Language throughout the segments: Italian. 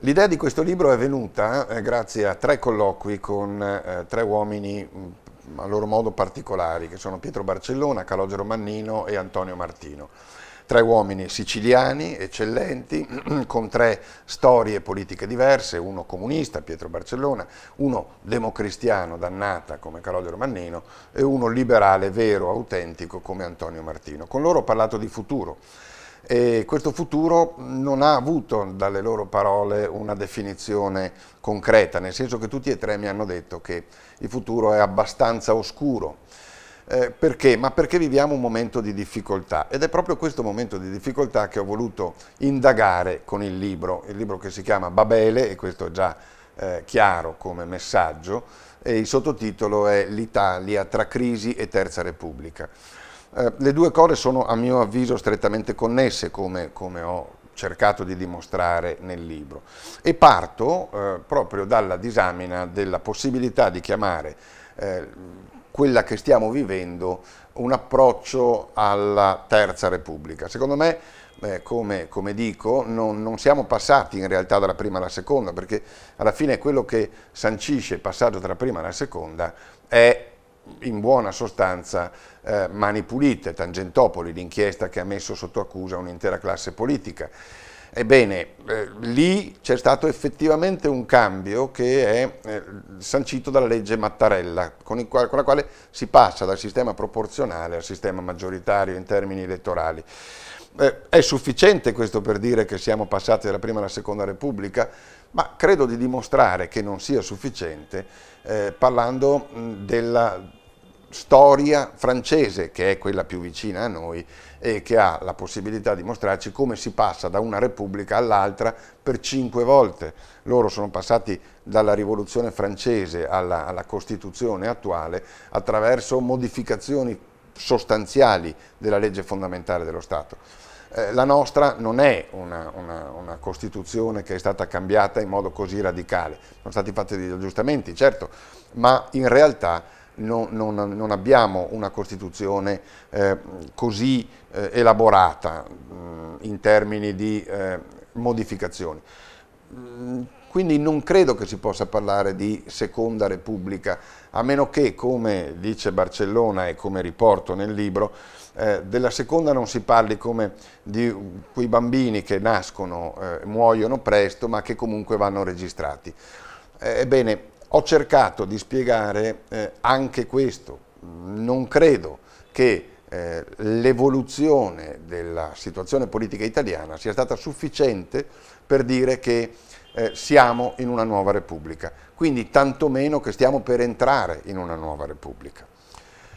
L'idea di questo libro è venuta eh, grazie a tre colloqui con eh, tre uomini mh, mm, a loro modo particolari, che sono Pietro Barcellona, Calogero Mannino e Antonio Martino. Tre uomini siciliani, eccellenti, con tre storie politiche diverse, uno comunista, Pietro Barcellona, uno democristiano, dannata come Calogero Mannino, e uno liberale, vero, autentico come Antonio Martino. Con loro ho parlato di futuro e questo futuro non ha avuto dalle loro parole una definizione concreta, nel senso che tutti e tre mi hanno detto che il futuro è abbastanza oscuro. Eh, perché? Ma perché viviamo un momento di difficoltà ed è proprio questo momento di difficoltà che ho voluto indagare con il libro, il libro che si chiama Babele e questo è già eh, chiaro come messaggio e il sottotitolo è L'Italia tra crisi e terza repubblica. Eh, le due cose sono a mio avviso strettamente connesse come, come ho cercato di dimostrare nel libro e parto eh, proprio dalla disamina della possibilità di chiamare eh, quella che stiamo vivendo un approccio alla Terza Repubblica. Secondo me, eh, come, come, dico, non, non, siamo passati in realtà dalla prima alla seconda, perché alla fine quello che sancisce il passaggio tra prima e la seconda è in buona sostanza eh, mani pulite, Tangentopoli, l'inchiesta che ha messo sotto accusa un'intera classe politica. Ebbene, eh, lì c'è stato effettivamente un cambio che è eh, sancito dalla legge Mattarella, con, quale, con, la quale si passa dal sistema proporzionale al sistema maggioritario in termini elettorali. Eh, è sufficiente questo per dire che siamo passati dalla prima alla seconda Repubblica, ma credo di dimostrare che non sia sufficiente eh, parlando mh, della storia francese, che è quella più vicina a noi e che ha la possibilità di mostrarci come si passa da una repubblica all'altra per cinque volte. Loro sono passati dalla rivoluzione francese alla, alla Costituzione attuale attraverso modificazioni sostanziali della legge fondamentale dello Stato. Eh, la nostra non è una, una, una, Costituzione che è stata cambiata in modo così radicale, sono stati fatti degli aggiustamenti, certo, ma in realtà non, non, non abbiamo una Costituzione eh, così eh, elaborata mh, mm, in termini di eh, modificazioni. Mm, quindi non credo che si possa parlare di seconda repubblica, a meno che, come dice Barcellona e come riporto nel libro, eh, della seconda non si parli come di quei bambini che nascono, eh, muoiono presto, ma che comunque vanno registrati. Eh, ebbene, ho cercato di spiegare eh, anche questo, non credo che eh, l'evoluzione della situazione politica italiana sia stata sufficiente per dire che eh, siamo in una nuova Repubblica, quindi tantomeno che stiamo per entrare in una nuova Repubblica.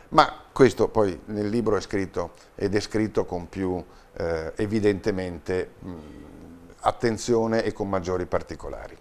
Ma questo poi nel libro è scritto e descritto con più eh, evidentemente mh, mm, attenzione e con maggiori particolari.